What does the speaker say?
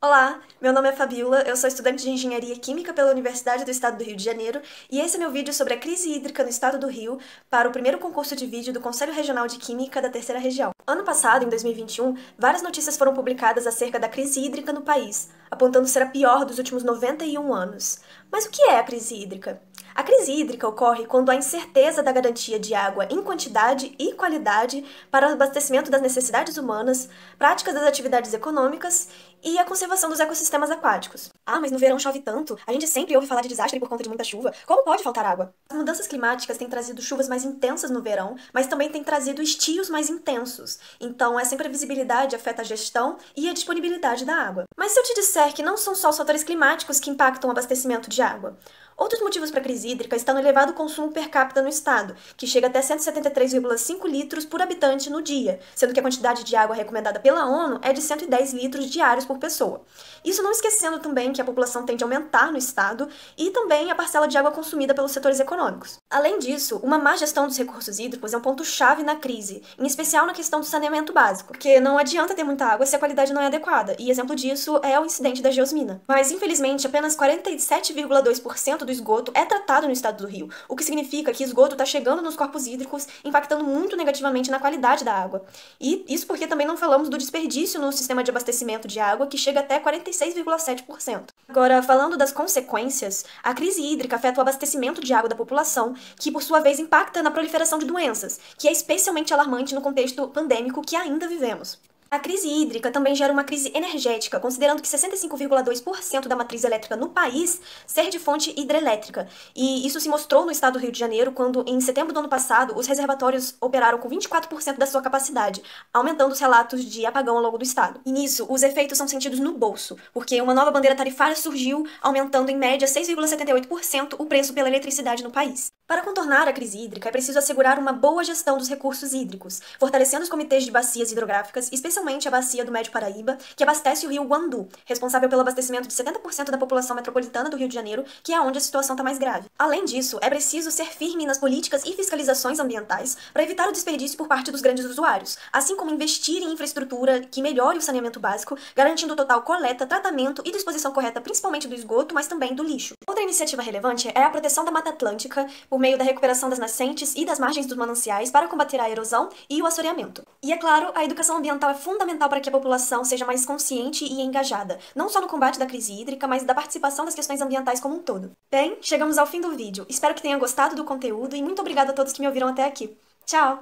Olá, meu nome é Fabiola, eu sou estudante de Engenharia Química pela Universidade do Estado do Rio de Janeiro e esse é meu vídeo sobre a crise hídrica no Estado do Rio para o primeiro concurso de vídeo do Conselho Regional de Química da Terceira Região. Ano passado, em 2021, várias notícias foram publicadas acerca da crise hídrica no país, apontando ser a pior dos últimos 91 anos. Mas o que é a crise hídrica? A crise hídrica ocorre quando há incerteza da garantia de água em quantidade e qualidade para o abastecimento das necessidades humanas, práticas das atividades econômicas e a conservação dos ecossistemas aquáticos. Ah, mas no verão chove tanto. A gente sempre ouve falar de desastre por conta de muita chuva. Como pode faltar água? As mudanças climáticas têm trazido chuvas mais intensas no verão, mas também têm trazido estios mais intensos. Então, essa imprevisibilidade afeta a gestão e a disponibilidade da água. Mas se eu te disser que não são só os fatores climáticos que impactam o abastecimento de água, Outros motivos para a crise hídrica estão no elevado consumo per capita no estado, que chega até 173,5 litros por habitante no dia, sendo que a quantidade de água recomendada pela ONU é de 110 litros diários por pessoa. Isso não esquecendo também que a população tende a aumentar no estado e também a parcela de água consumida pelos setores econômicos. Além disso, uma má gestão dos recursos hídricos é um ponto-chave na crise, em especial na questão do saneamento básico, porque não adianta ter muita água se a qualidade não é adequada, e exemplo disso é o incidente da geosmina. Mas, infelizmente, apenas 47,2% do esgoto é tratado no estado do Rio, o que significa que esgoto está chegando nos corpos hídricos, impactando muito negativamente na qualidade da água. E isso porque também não falamos do desperdício no sistema de abastecimento de água, que chega até 46,7%. Agora, falando das consequências, a crise hídrica afeta o abastecimento de água da população, que por sua vez impacta na proliferação de doenças, que é especialmente alarmante no contexto pandêmico que ainda vivemos. A crise hídrica também gera uma crise energética, considerando que 65,2% da matriz elétrica no país ser de fonte hidrelétrica. E isso se mostrou no estado do Rio de Janeiro, quando, em setembro do ano passado, os reservatórios operaram com 24% da sua capacidade, aumentando os relatos de apagão ao longo do estado. E nisso, os efeitos são sentidos no bolso, porque uma nova bandeira tarifária surgiu, aumentando em média 6,78% o preço pela eletricidade no país. Para contornar a crise hídrica, é preciso assegurar uma boa gestão dos recursos hídricos, fortalecendo os comitês de bacias hidrográficas, especialmente a bacia do Médio Paraíba, que abastece o rio Guandu, responsável pelo abastecimento de 70% da população metropolitana do Rio de Janeiro, que é onde a situação está mais grave. Além disso, é preciso ser firme nas políticas e fiscalizações ambientais para evitar o desperdício por parte dos grandes usuários, assim como investir em infraestrutura que melhore o saneamento básico, garantindo total coleta, tratamento e disposição correta, principalmente do esgoto, mas também do lixo. Outra iniciativa relevante é a proteção da Mata Atlântica por meio da recuperação das nascentes e das margens dos mananciais para combater a erosão e o assoreamento. E é claro, a educação ambiental é fundamental para que a população seja mais consciente e engajada, não só no combate da crise hídrica, mas da participação das questões ambientais como um todo. Bem, chegamos ao fim do vídeo. Espero que tenha gostado do conteúdo e muito obrigada a todos que me ouviram até aqui. Tchau!